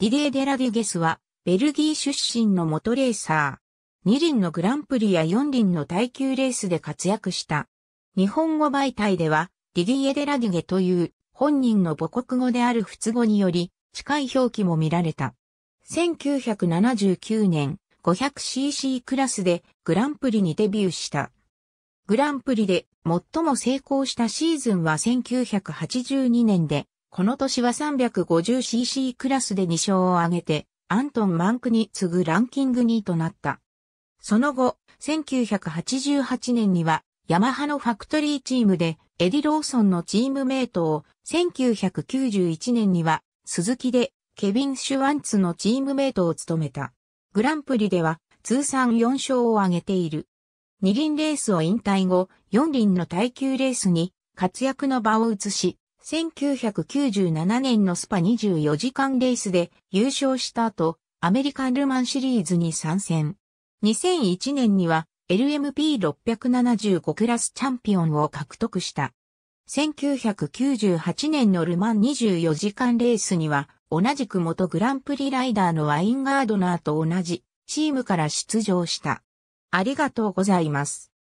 ディデエ・デラデュゲスは、ベルギー出身の元レーサー。2輪のグランプリや4輪の耐久レースで活躍した。日本語媒体では、ディディエ・デラデュゲという本人の母国語である仏語により、近い表記も見られた。1979年、500cc クラスでグランプリにデビューした。グランプリで最も成功したシーズンは1982年で、この年は 350cc クラスで2勝を挙げて、アントン・マンクに次ぐランキング2位となった。その後、1988年には、ヤマハのファクトリーチームで、エディ・ローソンのチームメイトを、1991年には、鈴木で、ケビン・シュワンツのチームメイトを務めた。グランプリでは、通算4勝を挙げている。二輪レースを引退後、四輪の耐久レースに活躍の場を移し、1997年のスパ24時間レースで優勝した後、アメリカンルマンシリーズに参戦。2001年には LMP675 クラスチャンピオンを獲得した。1998年のルマン24時間レースには、同じく元グランプリライダーのワインガードナーと同じチームから出場した。ありがとうございます。